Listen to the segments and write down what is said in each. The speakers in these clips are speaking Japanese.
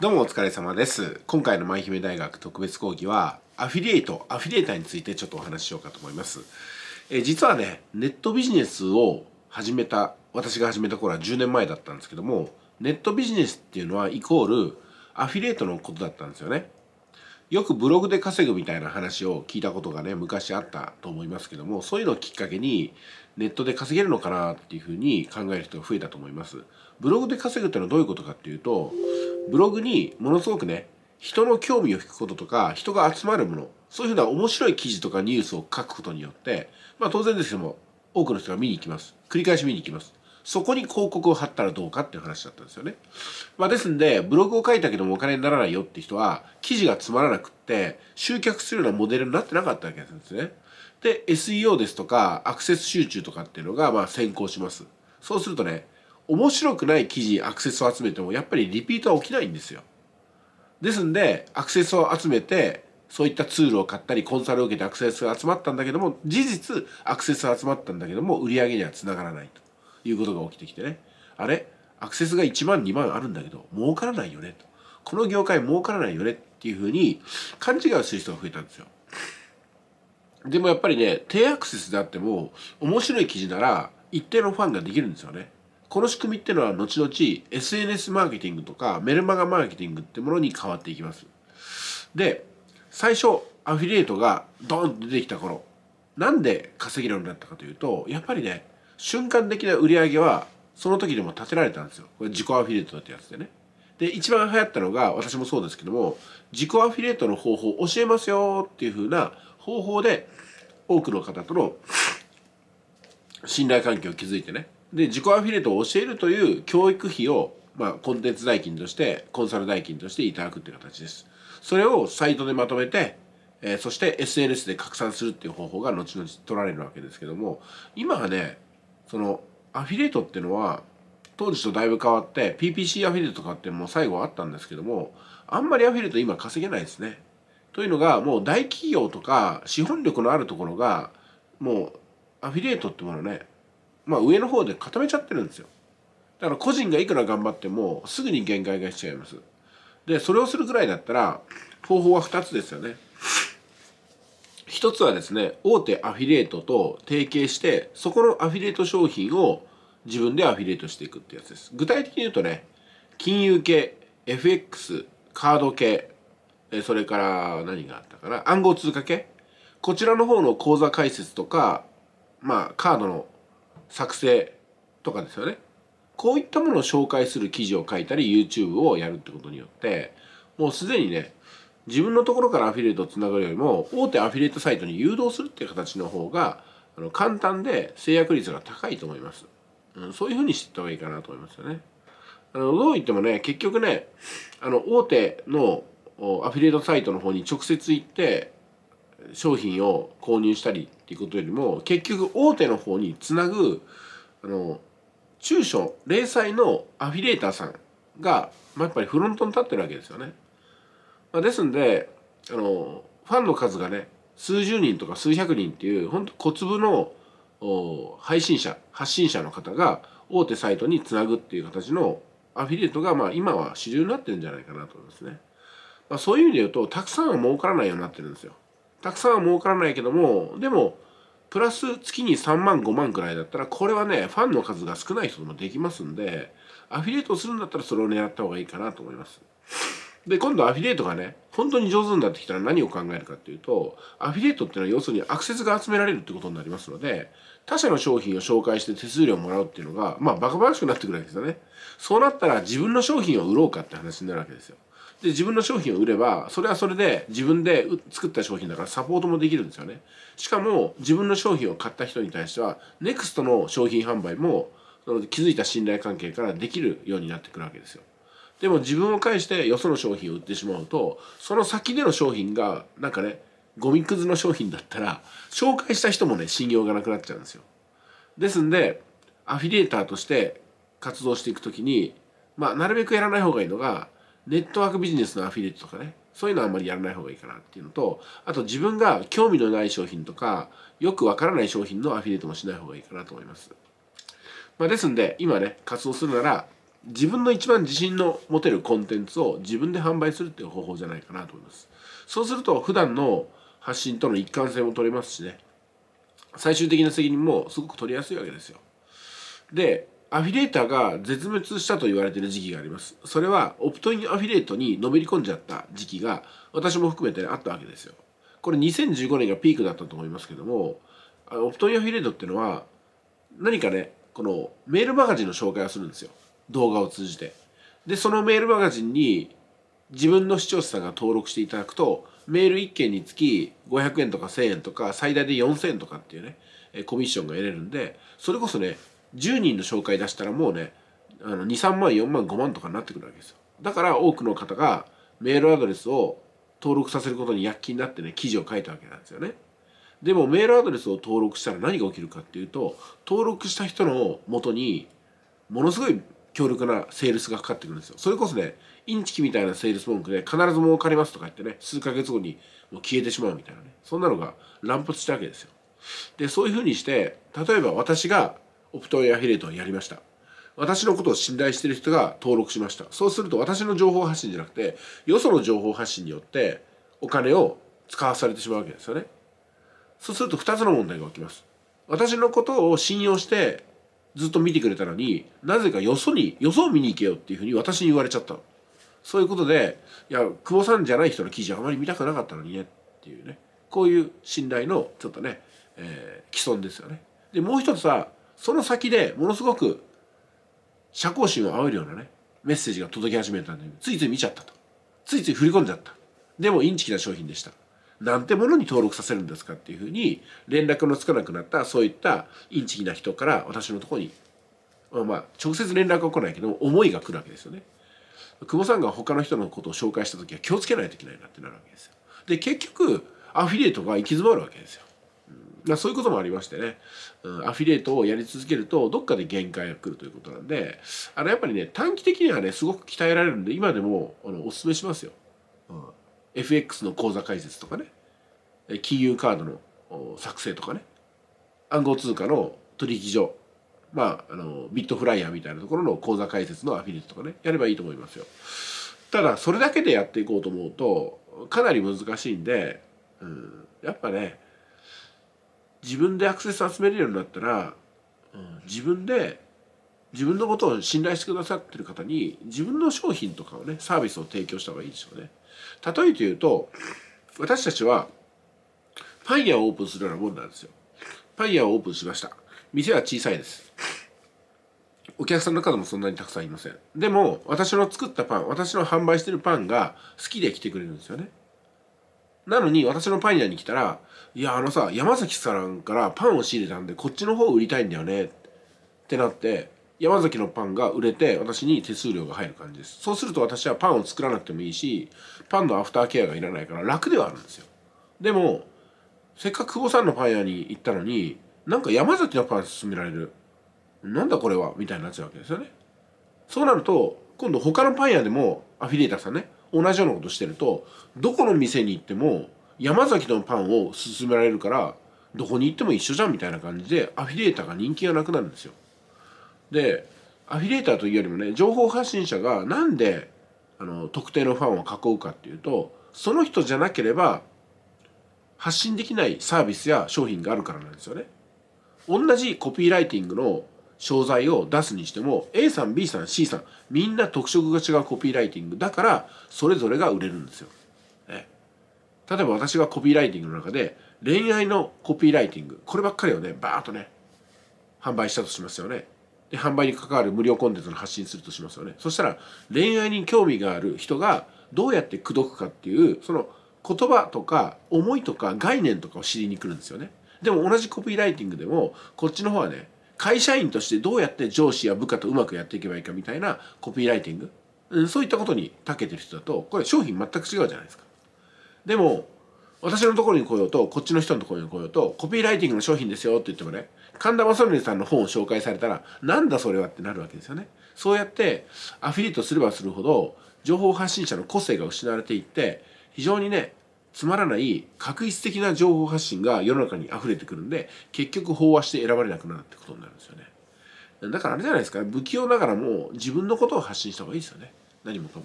どうもお疲れ様です。今回の舞姫大学特別講義は、アフィリエイト、アフィリエーターについてちょっとお話ししようかと思います。え実はね、ネットビジネスを始めた、私が始めた頃は10年前だったんですけども、ネットビジネスっていうのはイコールアフィリエイトのことだったんですよね。よくブログで稼ぐみたいな話を聞いたことがね、昔あったと思いますけども、そういうのをきっかけに、ネットで稼げるのかなっていうふうに考える人が増えたと思います。ブログで稼ぐってのはどういうことかっていうと、ブログにものすごくね、人の興味を引くこととか、人が集まるもの、そういうふうな面白い記事とかニュースを書くことによって、まあ当然ですけども、多くの人が見に行きます。繰り返し見に行きます。そこに広告を貼ったらどうかっていう話だったんですよね。まあですんで、ブログを書いたけどもお金にならないよって人は、記事がつまらなくって、集客するようなモデルになってなかったわけなんですね。で、SEO ですとか、アクセス集中とかっていうのが、まあ先行します。そうするとね、面白くない記事アクセスを集めてもやっぱりリピートは起きないんですよですんでアクセスを集めてそういったツールを買ったりコンサルを受けてアクセスが集まったんだけども事実アクセスが集まったんだけども売り上げにはつながらないということが起きてきてねあれアクセスが1万2万あるんだけど儲からないよねとこの業界儲からないよねっていうふうに勘違いをする人が増えたんですよでもやっぱりね低アクセスであっても面白い記事なら一定のファンができるんですよねこの仕組みっていうのは後々 SNS マーケティングとかメルマガマーケティングってものに変わっていきます。で、最初アフィリエイトがドーンと出てきた頃、なんで稼げるようになったかというと、やっぱりね、瞬間的な売り上げはその時でも立てられたんですよ。これ自己アフィリエイトだってやつでね。で、一番流行ったのが、私もそうですけども、自己アフィリエイトの方法を教えますよっていう風な方法で、多くの方との信頼関係を築いてね、で自己アフィリエイトを教えるという教育費を、まあ、コンテンツ代金としてコンサル代金としていただくという形ですそれをサイトでまとめて、えー、そして SNS で拡散するっていう方法が後々取られるわけですけども今はねそのアフィリエイトっていうのは当時とだいぶ変わって PPC アフィリエイトとかってもう最後あったんですけどもあんまりアフィリエイト今稼げないですねというのがもう大企業とか資本力のあるところがもうアフィリエイトってものねまあ、上の方で固めちゃってるんですよだから個人がいくら頑張ってもすぐに限界がしちゃいますでそれをするぐらいだったら方法は2つですよね1つはですね大手アフィリエイトと提携してそこのアフィリエイト商品を自分でアフィリエイトしていくってやつです具体的に言うとね金融系 FX カード系それから何があったかな暗号通貨系こちらの方の口座開設とかまあカードの作成とかですよねこういったものを紹介する記事を書いたり YouTube をやるってことによってもうすでにね自分のところからアフィリエイトをつながるよりも大手アフィリエイトサイトに誘導するっていう形の方があの簡単で制約率が高いと思います、うん、そういうふうにしていった方がいいかなと思いますよねあのどう言ってもね結局ねあの大手のアフィリエイトサイトの方に直接行って商品を購入したりっていうことよりも結局大手の方につなぐあの中小零細のアフィリエーターさんが、まあ、やっぱりフロントに立ってるわけですよね。まあ、ですんであのファンの数がね数十人とか数百人っていう本当小粒の配信者発信者の方が大手サイトにつなぐっていう形のアフィリエイトがまあ今は主流になってるんじゃないかなと思いますね。まあ、そういう意味で言うとたくさんは儲からないようになってるんですよ。たくさんは儲からないけどもでもプラス月に3万5万くらいだったらこれはねファンの数が少ない人でもできますんでアフィリエイトするんだったらそれを狙った方がいいかなと思います。で今度アフィリエイトがね本当に上手になってきたら何を考えるかっていうとアフィリエイトっていうのは要するにアクセスが集められるってことになりますので他社の商品を紹介して手数料をもらうっていうのがまあバカバカしくなってくるわけですよねそうなったら自分の商品を売ろうかって話になるわけですよで自分の商品を売ればそれはそれで自分で作った商品だからサポートもできるんですよねしかも自分の商品を買った人に対しては NEXT の商品販売もそのづいた信頼関係からできるようになってくるわけですよでも自分を介してよその商品を売ってしまうとその先での商品がなんかねゴミくずの商品だったら紹介した人もね信用がなくなっちゃうんですよですんでアフィリエーターとして活動していくときにまあなるべくやらない方がいいのがネットワークビジネスのアフィリエイトとかねそういうのはあんまりやらない方がいいかなっていうのとあと自分が興味のない商品とかよくわからない商品のアフィリエイトもしない方がいいかなと思います、まあ、ですんで今ね活動するなら自分の一番自信の持てるコンテンツを自分で販売するっていう方法じゃないかなと思いますそうすると普段の発信との一貫性も取れますしね最終的な責任もすごく取りやすいわけですよでアフィリエイターが絶滅したと言われている時期がありますそれはオプトインアフィリエイトにのめり込んじゃった時期が私も含めてあったわけですよこれ2015年がピークだったと思いますけどもオプトインアフィリエイトっていうのは何かねこのメールマガジンの紹介をするんですよ動画を通じてでそのメールマガジンに自分の視聴者さんが登録していただくとメール1件につき500円とか1000円とか最大で4000円とかっていうねコミッションが得れるんでそれこそね10人の紹介出したらもうねあの23万4万5万とかになってくるわけですよだから多くの方がメールアドレスを登録させることに躍起になってね記事を書いたわけなんですよねでもメールアドレスを登録したら何が起きるかっていうと登録した人のもとにものすごい強力なセールスがかかってくるんですよそれこそねインチキみたいなセールス文句で必ず儲かりますとか言ってね数ヶ月後にもう消えてしまうみたいなねそんなのが乱発したわけですよでそういうふうにして例えば私がオプトンアフィレートをやりました私のことを信頼してる人が登録しましたそうすると私の情報発信じゃなくてよその情報発信によってお金を使わされてしまうわけですよねそうすると2つの問題が起きます私のことを信用してずっと見てくれたのになぜかよそによそを見に行けよっていうふうに私に言われちゃったのそういうことでいや久保さんじゃない人の記事あまり見たくなかったのにねっていうねこういう信頼のちょっとね、えー、既存ですよねでもう一つはその先でものすごく社交心を煽るようなねメッセージが届き始めたんでついつい見ちゃったとついつい振り込んじゃったでもインチキな商品でしたなんてものに登録させるんですかっていうふうに連絡のつかなくなったそういったインチキな人から私のとこにまあ、まあ直接連絡は来ないけど思いが来るわけですよね久保さんが他の人のことを紹介した時は気をつけないといけないなってなるわけですよで結局アフィリエイトが行き詰まるわけですよまあ、そういうこともありましてね、うん、アフィリエイトをやり続けるとどっかで限界が来るということなんであのやっぱりね短期的にはねすごく鍛えられるんで今でもあのお勧めしますよ、うん、FX の口座開設とかね金融カードの作成とかね暗号通貨の取引所まあ、あのビットフライヤーみたいなところの口座開設のアフィリエイトとかねやればいいと思いますよただそれだけでやっていこうと思うとかなり難しいんで、うん、やっぱね自分でアクセス集めれるようになったら、うん、自分で自分のことを信頼してくださってる方に自分の商品とかをねサービスを提供した方がいいでしょうね。例えて言うと私たちはパン屋をオープンするようなもんなんですよ。パン屋をオープンしました。店は小さいです。お客さんの数もそんなにたくさんいません。でも私の作ったパン私の販売してるパンが好きで来てくれるんですよね。なのに私のパン屋に来たら「いやあのさ山崎さんからパンを仕入れたんでこっちの方を売りたいんだよね」ってなって山崎のパンが売れて私に手数料が入る感じですそうすると私はパンを作らなくてもいいしパンのアフターケアがいらないから楽ではあるんですよでもせっかく久保さんのパン屋に行ったのになんか山崎のパン勧められるなんだこれはみたいになっちゃうわけですよねそうなると今度他のパン屋でもアフィリエイターさんね同じようなことしてるとどこの店に行っても山崎のパンを勧められるからどこに行っても一緒じゃんみたいな感じでアフィリエーターが人気がなくなるんですよ。でアフィリエーターというよりもね情報発信者がなんであの特定のファンを囲うかっていうとその人じゃなければ発信できないサービスや商品があるからなんですよね。同じコピーライティングの商材を出すにしても A さん B さん C さんみんな特色が違うコピーライティングだからそれぞれが売れるんですよ。ね、例えば私がコピーライティングの中で恋愛のコピーライティングこればっかりをねバーッとね販売したとしますよね。で販売に関わる無料コンテンツの発信するとしますよね。そしたら恋愛に興味がある人がどうやって口説くかっていうその言葉とか思いとか概念とかを知りに来るんですよね。でも同じコピーライティングでもこっちの方はね会社員としてどうやって上司や部下とうまくやっていけばいいかみたいなコピーライティング、うん、そういったことに長けてる人だとこれ商品全く違うじゃないですか。でも私のところに来ようとこっちの人のところに来ようとコピーライティングの商品ですよって言ってもね神田正則さんの本を紹介されたらなんだそれはってなるわけですよね。そうやってアフィリエイトすればするほど情報発信者の個性が失われていって非常にねつまらない確一的な情報発信が世の中に溢れてくるんで結局飽和して選ばれなくなるってことになるんですよねだからあれじゃないですか不器用ながらも自分のことを発信した方がいいですよね何もかも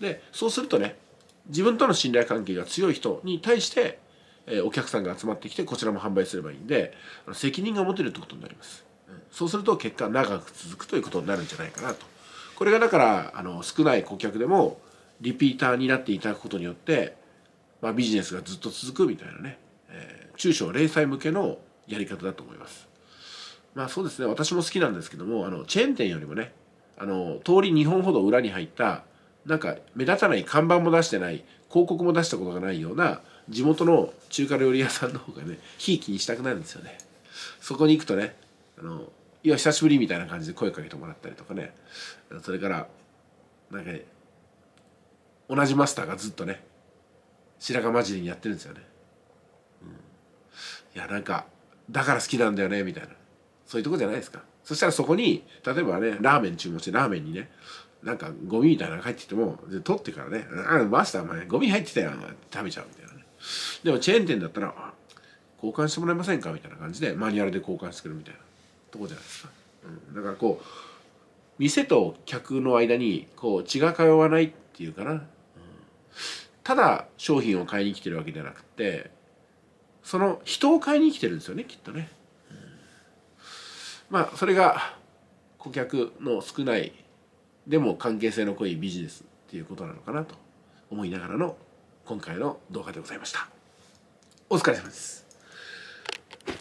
でそうするとね自分との信頼関係が強い人に対してお客さんが集まってきてこちらも販売すればいいんで責任が持てるってことになりますそうすると結果長く続くということになるんじゃないかなとこれがだからあの少ない顧客でもリピーターになっていただくことによってまあ、ビジネスがずっと続くみたいなね、えー、中小零細向けのやり方だと思います。まあそうですね、私も好きなんですけども、あの、チェーン店よりもね、あの、通り2本ほど裏に入った、なんか目立たない看板も出してない、広告も出したことがないような、地元の中華料理屋さんの方がね、ひいきにしたくなるんですよね。そこに行くとね、あの、いや、久しぶりみたいな感じで声かけてもらったりとかね、それから、なんか、ね、同じマスターがずっとね、白髪混じりにやってるんですよね、うん、いやなんかだから好きなんだよねみたいなそういうとこじゃないですかそしたらそこに例えばねラーメン注文してラーメンにねなんかゴミみたいなの入ってきても取ってからね「あマスターお前ゴミ入ってたよ」食べちゃうみたいなねでもチェーン店だったら「交換してもらえませんか?」みたいな感じでマニュアルで交換してくるみたいなとこじゃないですか、うん、だからこう店と客の間にこう血が通わないっていうかなただ商品を買いに来てるわけじゃなくてその人を買いに来てるんですよねきっとね。まあそれが顧客の少ないでも関係性の濃いビジネスっていうことなのかなと思いながらの今回の動画でございました。お疲れ様です。